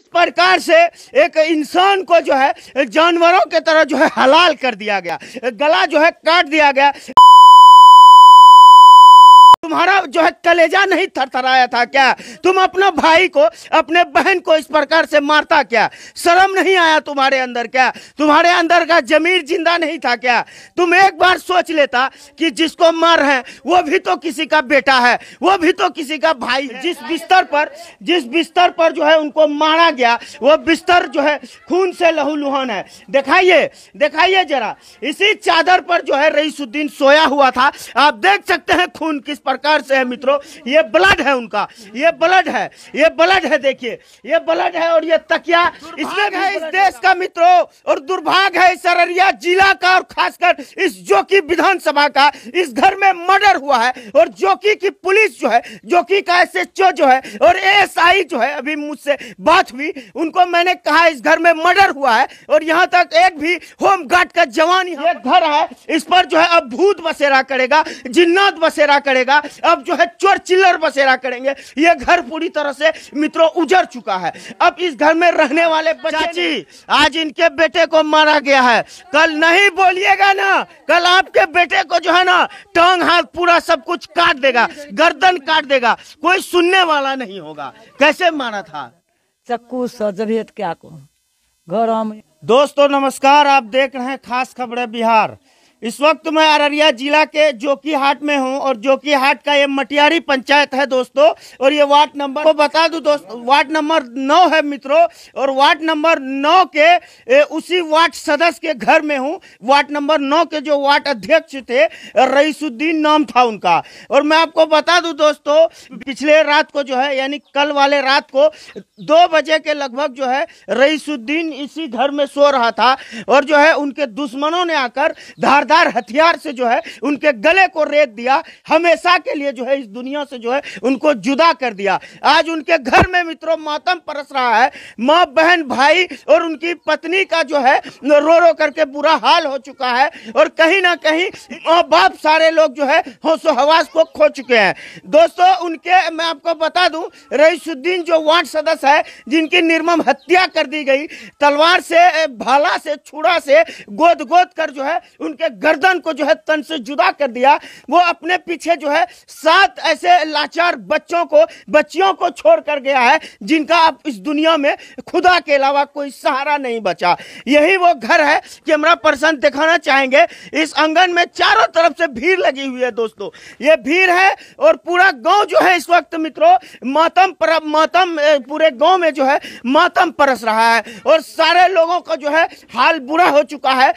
इस प्रकार से एक इंसान को जो है जानवरों के तरह जो है हलाल कर दिया गया गला जो है काट दिया गया तुम्हारा जो है कलेजा नहीं थरथराया था क्या तुम अपना भाई को अपने बहन को इस प्रकार से मारता क्या शर्म नहीं आया तुम्हारे अंदर क्या तुम्हारे अंदर का जमीर जिंदा नहीं था क्या तुम एक बार सोच लेता कि जिसको मार है वो भी तो किसी का बेटा है वो भी तो किसी का भाई जिस बिस्तर पर जिस बिस्तर पर जो है उनको मारा गया वो बिस्तर जो है खून से लहूलुहान है दिखाइए दिखाइए जरा इसी चादर पर जो है रईसुद्दीन सोया हुआ था आप देख सकते हैं खून किस प्रकार सरकार से है मित्रों ये ब्लड है उनका ये ब्लड है ये ब्लड है देखिए ये ब्लड है और ये तकिया इसमें है इस देश का मित्रों और दुर्भाग है इस अररिया जिला का और खासकर इस जोकी विधानसभा का इस घर में मर्डर हुआ है और जोकी की पुलिस जो है जोकी का एस जो है और एस जो है अभी मुझसे बात हुई उनको मैंने कहा इस घर में मर्डर हुआ है और यहाँ तक एक भी होम गार्ड का जवान ये घर है इस पर जो है अब भूत बसेरा करेगा जिन्नात बसेरा करेगा अब जो है चोर चिल्लर बसेरा करेंगे ये घर पूरी तरह से मित्रों उजर चुका है अब इस घर में रहने वाले बच्चे आज इनके बेटे को मारा गया है कल नहीं बोलिएगा ना कल आपके बेटे को जो है ना टांग हाथ पूरा सब कुछ काट देगा गर्दन काट देगा कोई सुनने वाला नहीं होगा कैसे मारा था चक्कू सजरियत क्या को घर दोस्तों नमस्कार आप देख रहे हैं खास खबरें बिहार इस वक्त मैं अररिया जिला के जोकीहाट में हूं और जोकीहाट का ये मटियारी पंचायत है दोस्तों और ये वार्ड नंबर को बता दूं दोस्त वार्ड नंबर नौ है मित्रों और वार्ड नंबर नौ के ए, उसी वार्ड सदस्य के घर में हूं वार्ड नंबर नौ के जो वार्ड अध्यक्ष थे रईसुद्दीन नाम था उनका और मैं आपको बता दू दोस्तों पिछले रात को जो है यानी कल वाले रात को दो बजे के लगभग जो है रईसुद्दीन इसी घर में सो रहा था और जो है उनके दुश्मनों ने आकर धार धारदार हथियार से जो है उनके गले को रेत दिया हमेशा के लिए जो है इस दुनिया से जो है उनको जुदा कर दिया आज उनके घर में मित्रों मातम परस रहा है माँ बहन भाई और उनकी पत्नी का जो है रो रो करके बुरा हाल हो चुका है और कहीं ना कहीं माँ बाप सारे लोग जो है होशो हवास को खो चुके हैं दोस्तों उनके मैं आपको बता दूं रईसुद्दीन जो वार्ड सदस्य है जिनकी निर्मम हत्या कर दी गई तलवार से भाला से छुड़ा से गोद गोद कर जो है उनके गर्दन को जो है तन से जुदा कर दिया वो अपने पीछे जो है सात ऐसे लाचार बच्चों को बच्चियों को छोड़ कर गया है जिनका अब इस दुनिया में खुदा के अलावा कोई सहारा नहीं बचा यही वो घर है कैमरा पर्सन दिखाना चाहेंगे इस आंगन में चारों तरफ से भीड़ लगी हुई है दोस्तों ये भीड़ है और पूरा गांव जो है इस वक्त मित्रों मातम पर मातम पूरे गांव में जो है मातम परस रहा है और सारे लोगों का जो है हाल बुरा हो चुका है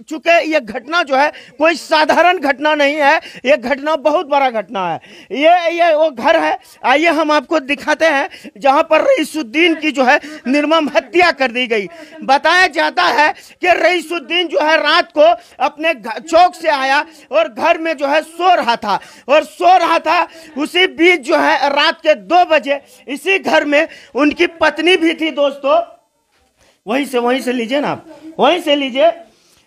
चूंकि ये घटना घटना जो है कोई साधारण घटना नहीं है ये घटना बहुत बड़ा घटना है ये ये वो घर है आइए हम आपको दिखाते हैं जहाँ पर रईसुद्दीन की जो है निर्मम हत्या कर दी गई बताया जाता है कि रईसुद्दीन जो है रात को अपने चौक से आया और घर में जो है सो रहा था और सो रहा था उसी बीच जो है रात के दो बजे इसी घर में उनकी पत्नी भी थी दोस्तों वहीं से वहीं से लीजिए ना आप वहीं से लीजिए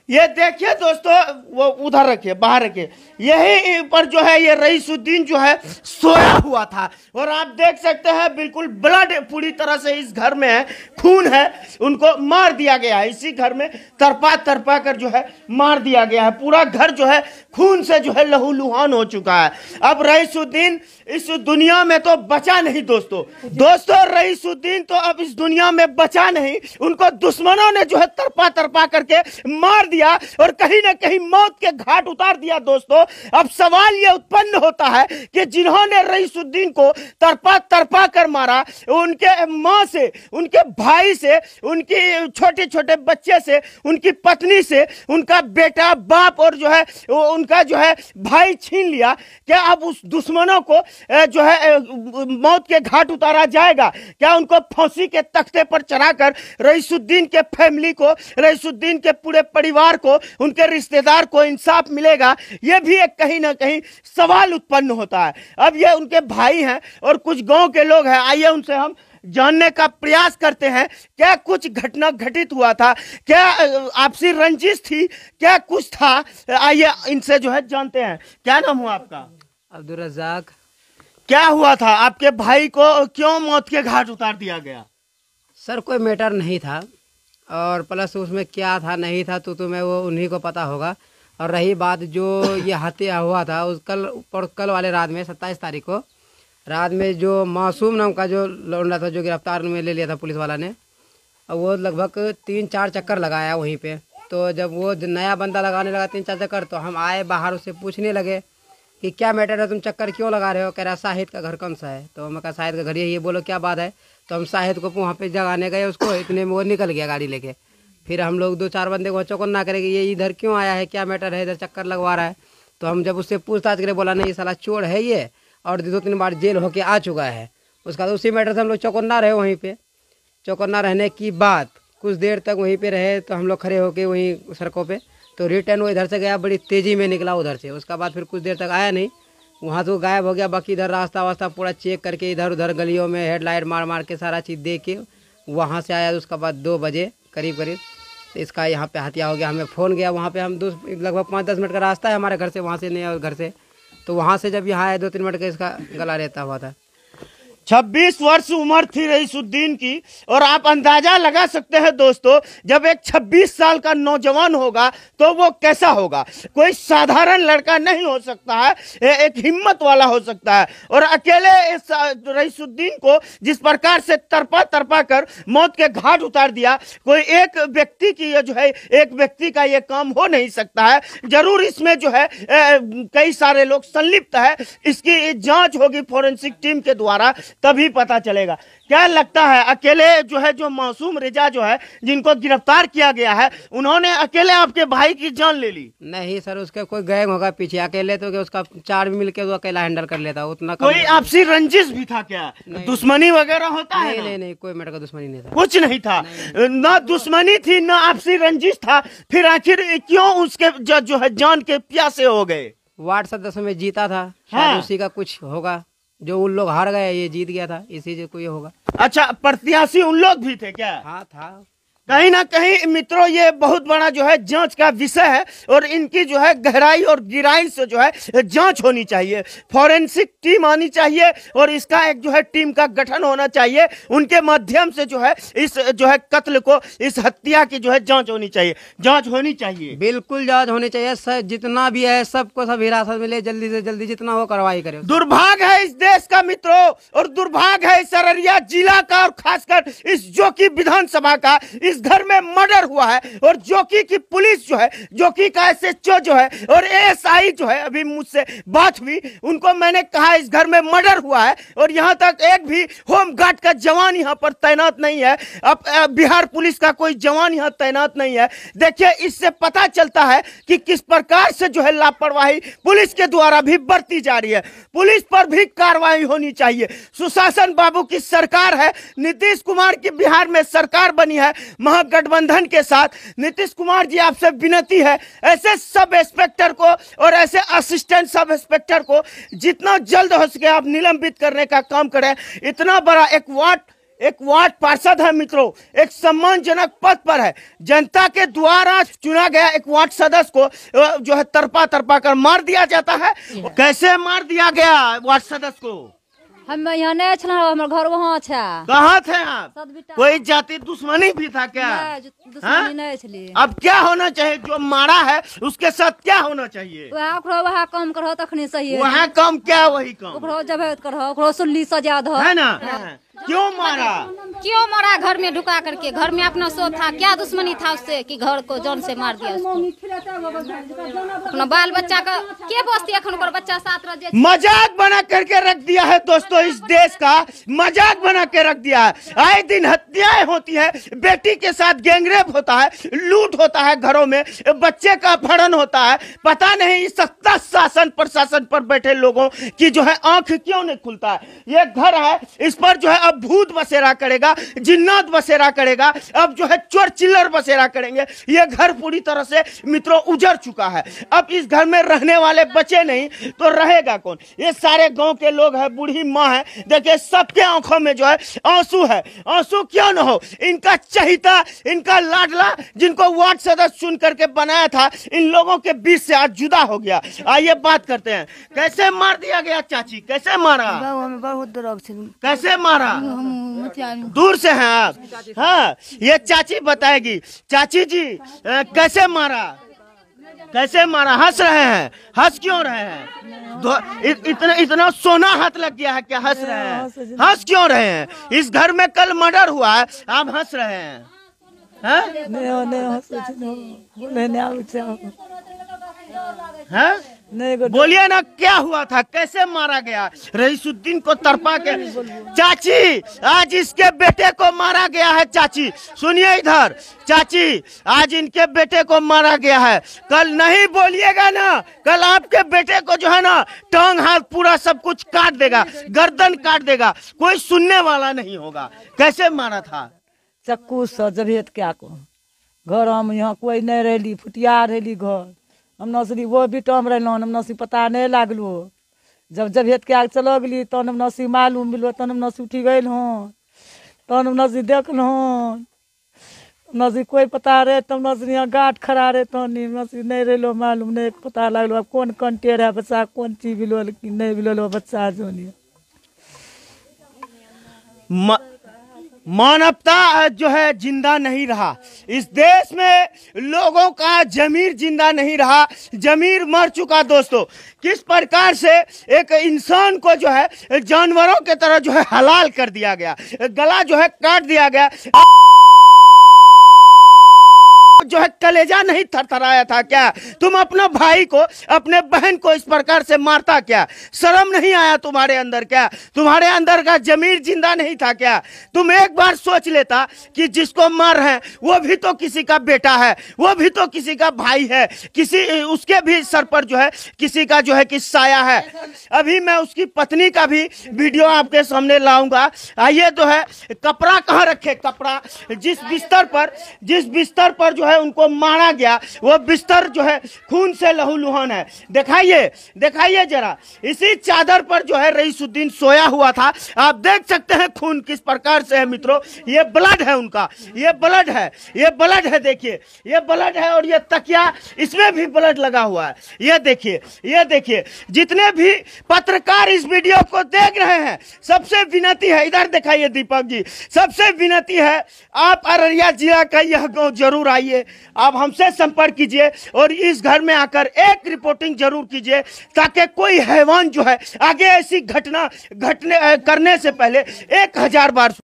ये देखिए दोस्तों वो उधर रखिए बाहर रखिए यही पर जो है ये रईसुद्दीन जो है सोया हुआ था और आप देख सकते हैं बिल्कुल ब्लड पूरी तरह से इस घर में है खून है उनको मार दिया गया है इसी घर में तरपा तरपा कर जो है मार दिया गया है पूरा घर जो है खून से जो है लहूलुहान हो चुका है अब रईसुद्दीन इस दुनिया में तो बचा नहीं दोस्तों दोस्तों रईसुद्दीन तो अब इस दुनिया में बचा नहीं उनको दुश्मनों ने जो है तरपा तरपा करके मार दिया और कहीं ना कहीं मौत के घाट उतार दिया दोस्तों अब सवाल यह उत्पन्न होता है कि जिन्होंने रईसुद्दीन को तरपा तरपा कर मारा उनके माँ से उनके भाई से उनकी छोटे छोटे बच्चे से उनकी पत्नी से उनका बेटा बाप और जो है उनका जो है भाई छीन लिया क्या अब उस दुश्मनों को जो है मौत के घाट उतारा जाएगा क्या उनको फांसी के तख्ते पर चढ़ाकर रईसुद्दीन के फैमिली को रईसुद्दीन के पूरे परिवार परिवार को उनके रिश्तेदार को इंसाफ मिलेगा ये भी एक कहीं ना कहीं सवाल उत्पन्न होता है अब ये उनके भाई हैं और कुछ गांव के लोग हैं आइए उनसे हम जानने का प्रयास करते हैं क्या कुछ घटना घटित हुआ था क्या आपसी रंजिश थी क्या कुछ था आइए इनसे जो है जानते हैं क्या नाम हुआ आपका अब्दुल रजाक क्या हुआ था आपके भाई को क्यों मौत के घाट उतार दिया गया सर कोई मैटर नहीं था और प्लस उसमें क्या था नहीं था तो तुम्हें वो उन्हीं को पता होगा और रही बात जो ये हत्या हुआ था उस कल पर कल वाले रात में सत्ताईस तारीख को रात में जो मासूम नाम का जो लौंडा था जो गिरफ्तार में ले लिया था पुलिस वाला ने वो लगभग तीन चार चक्कर लगाया वहीं पे तो जब वो नया बंदा लगाने लगा तीन चार चक्कर तो हम आए बाहर उससे पूछने लगे कि क्या मैटर है तुम चक्कर क्यों लगा रहे हो कह रहा शाहिद का घर कौन सा है तो मैं कहा शाहिद का घर यही बोलो क्या बात है तो हम शाहिद को वहाँ पे जगाने गए उसको इतने में वो निकल गया गाड़ी लेके फिर हम लोग दो चार बंदे को चौकन्ना करेंगे ये इधर क्यों आया है क्या मैटर है इधर चक्कर लगवा रहा है तो हम जब उससे पूछताछ करे बोला नहीं ये साला चोर है ये और दो तीन बार जेल होके आ चुका है उसका तो उसी मैटर से हम लोग चौकन्ना रहे वहीं पर चौकन्ना रहने की बात कुछ देर तक वहीं पर रहे तो हम लोग खड़े होके वहीं सड़कों पर तो रिटर्न वो इधर से गया बड़ी तेज़ी में निकला उधर से उसका बाद फिर कुछ देर तक आया नहीं वहाँ से वो तो गायब हो गया बाकी इधर रास्ता वास्ता पूरा चेक करके इधर उधर गलियों में हेडलाइट मार मार के सारा चीज़ दे के वहाँ से आया उसके बाद दो बजे करीब करीब इसका यहाँ पे हत्या हो गया हमें फ़ोन गया वहाँ पे हम दो लगभग पाँच दस मिनट का रास्ता है हमारे घर से वहाँ से नहीं और घर से तो वहाँ से जब यहाँ आया दो तीन मिनट का इसका गला रहता हुआ था छब्बीस वर्ष उम्र थी रईसुद्दीन की और आप अंदाजा लगा सकते हैं दोस्तों जब एक छब्बीस साल का नौजवान होगा तो वो कैसा होगा कोई साधारण लड़का नहीं हो सकता है एक हिम्मत वाला हो सकता है और अकेले रईसुद्दीन को जिस प्रकार से तरपा तरपा कर मौत के घाट उतार दिया कोई एक व्यक्ति की ये जो है एक व्यक्ति का ये काम हो नहीं सकता है जरूर इसमें जो है कई सारे लोग संलिप्त है इसकी जाँच होगी फोरेंसिक टीम के द्वारा तभी पता चलेगा क्या लगता है अकेले जो है जो मासूम रिजा जो है जिनको गिरफ्तार किया गया है उन्होंने अकेले आपके भाई की जान ले ली नहीं सर उसके कोई गैंग होगा पीछे अकेले तो उसका चार भी मिलकर वो अकेला हैंडल कर लेता उतना कोई आपसी रंजिश भी था क्या दुश्मनी वगैरह होता है नहीं नहीं कोई मैटर दुश्मनी नहीं था कुछ नहीं था न दुश्मनी थी न आपसी रंजिश था फिर आखिर क्यों उसके जो है जान के प्यासे हो गए वार्ड सदस्य में जीता था हाँ। उसी का कुछ होगा जो उन लोग हार गए ये जीत गया था इसी से कोई होगा अच्छा प्रत्याशी उन लोग भी थे क्या हाँ था कहीं ना कहीं मित्रों ये बहुत बड़ा जो है जांच का विषय है और इनकी जो है गहराई और गिराई से जो है जांच होनी चाहिए फॉरेंसिक टीम आनी चाहिए और इसका एक जो है टीम का गठन होना चाहिए उनके माध्यम से जो है इस जो है कत्ल को इस हत्या की जो है जाँच होनी चाहिए जाँच होनी चाहिए बिल्कुल जाँच होनी चाहिए सर जितना भी है सबको सब हिरासत में ले जल्दी से जल्दी जितना हो कार्रवाई करे दुर्भाग्य है इस देश का मित्रों और दुर्भाग्य है इस अररिया जिला का और खासकर इस जो की विधानसभा का जिस घर में मर्डर हुआ है और जोकी की पुलिस जो है जोकी का एस एच जो है और एएसआई जो है अभी मुझसे बात हुई उनको मैंने कहा इस घर में मर्डर हुआ है और यहाँ तक एक भी होम गार्ड का जवान यहाँ पर तैनात नहीं है अब बिहार पुलिस का कोई जवान यहाँ तैनात नहीं है देखिए इससे पता चलता है कि किस प्रकार से जो है लापरवाही पुलिस के द्वारा भी बढ़ती जा रही है पुलिस पर भी कार्रवाई होनी चाहिए सुशासन बाबू की सरकार है नीतीश कुमार की बिहार में सरकार बनी है महागठबंधन के साथ नीतीश कुमार जी आपसे विनती है ऐसे सब इंस्पेक्टर को और ऐसे असिस्टेंट सब इंस्पेक्टर को जितना जल्द हो सके आप निलंबित करने का काम करें इतना बड़ा एक वार्ड एक वार्ड पार्षद है मित्रों एक सम्मानजनक पद पर है जनता के द्वारा चुना गया एक वार्ड सदस्य को जो है तरपा तरपा कर मार दिया जाता है कैसे मार दिया गया वार्ड सदस्य को हम यहाँ नहीं छल हमारे घर वहाँ अच्छा कहाँ थे आप कोई जाति दुश्मनी भी था क्या दुश्मनी हाँ? अब क्या होना चाहिए जो मारा है उसके साथ क्या होना चाहिए वहाँ वहाँ काम करो तखनी सही है वहाँ काम क्या वही काम करो जब करो सुन ली सजा दो है ना हाँ। क्यों मारा क्यों मारा घर में ढुका करके घर में अपना सो था क्या दुश्मनी था उससे कि घर को जौन से मार दिया उसको अपना बाल बच्चा का के बोसती अखन बच्चा साथ रह मजाक बना करके रख दिया है दोस्तों इस देश का मजाक बना के रख दिया है आए दिन हत्याएं होती है बेटी के साथ गैंगरेप होता है लूट होता है घरों में बच्चे का अपहरण होता है पता नहीं इस सत्ता शासन प्रशासन पर बैठे लोगों की जो है आंख क्यों नहीं खुलता है ये घर है इस पर जो है अब भूत बसेरा करेगा जिन्नात बसेरा करेगा अब जो है चोर चिल्लर बसेरा करेंगे ये घर पूरी तरह से मित्रों उजर चुका है अब इस घर में रहने वाले बचे नहीं तो रहेगा कौन ये सारे गांव के लोग हैं बूढ़ी माँ है देखिए सबके आंखों में जो है आंसू है आंसू क्यों ना हो इनका चहिता इनका लाडला जिनको वार्ड सदस्य चुन करके बनाया था इन लोगों के बीच से आज जुदा हो गया आइए बात करते हैं कैसे मार दिया गया चाची कैसे मारा बहुत कैसे मारा दूर से हैं आप हाँ ये चाची बताएगी चाची जी कैसे मारा कैसे मारा हंस रहे हैं हंस क्यों रहे हैं इतना इतना सोना हाथ लग गया है क्या हंस रहे हैं हाँ, हंस क्यों रहे हैं इस घर में कल मर्डर हुआ है आप हंस रहे हैं हाँ? बोलिए ना क्या हुआ था कैसे मारा गया रईसुद्दीन को तरपा के चाची आज इसके बेटे को मारा गया है चाची सुनिए इधर चाची आज इनके बेटे को मारा गया है कल नहीं बोलिएगा ना कल आपके बेटे को जो है ना टांग हाथ पूरा सब कुछ काट देगा गर्दन काट देगा कोई सुनने वाला नहीं होगा कैसे मारा था चक्कू से क्या को घर हम यहाँ कोई नहीं रहली फुटिया रहली घर हमना सुनी वो भी टम रहलो हमना सुनी पता नहीं लागलो जब जब हेत के आग चलो गली तहन हमना सुनी मालूम मिलो तहन हमना सुनी उठी गल हन तहन हमना सुनी देखलो हमना कोई पता रहे तो हमना सुनी खड़ा रहे तहन हमना नहीं रहलो मालूम नहीं पता लागलो अब कौन कंटे रहे बच्चा कौन चीज बिलो कि नहीं बिलो बच्चा जो जोनी मानवता जो है जिंदा नहीं रहा इस देश में लोगों का जमीर जिंदा नहीं रहा जमीर मर चुका दोस्तों किस प्रकार से एक इंसान को जो है जानवरों के तरह जो है हलाल कर दिया गया गला जो है काट दिया गया है कलेजा नहीं थरथराया था क्या तुम अपना भाई को अपने बहन को इस प्रकार से मारता क्या शर्म नहीं आया तुम्हारे अंदर क्या तुम्हारे अंदर का जमीर जिंदा नहीं था क्या तुम एक बार सोच लेता कि जिसको मार है वो भी तो किसी का बेटा है वो भी तो किसी का भाई है किसी उसके भी सर पर जो है किसी का जो है कि साया है अभी मैं उसकी पत्नी का भी वीडियो आपके सामने लाऊंगा आइए तो है कपड़ा कहाँ रखे कपड़ा जिस बिस्तर पर जिस बिस्तर पर जो है उन उनको मारा गया वो बिस्तर जो है खून से लहूलुहान है दिखाइए दिखाइए जरा इसी चादर पर जो है रईसुद्दीन सोया हुआ था आप देख सकते हैं खून किस प्रकार से है मित्रों ये ब्लड है उनका ये ब्लड है ये ब्लड है देखिए ये ब्लड है और ये तकिया इसमें भी ब्लड लगा हुआ है ये देखिए ये देखिए जितने भी पत्रकार इस वीडियो को देख रहे हैं सबसे विनती है इधर दिखाइए दीपक जी सबसे विनती है आप अररिया जिला का यह गांव जरूर आइए आप हमसे संपर्क कीजिए और इस घर में आकर एक रिपोर्टिंग जरूर कीजिए ताकि कोई हैवान जो है आगे ऐसी घटना घटने करने से पहले एक हजार बार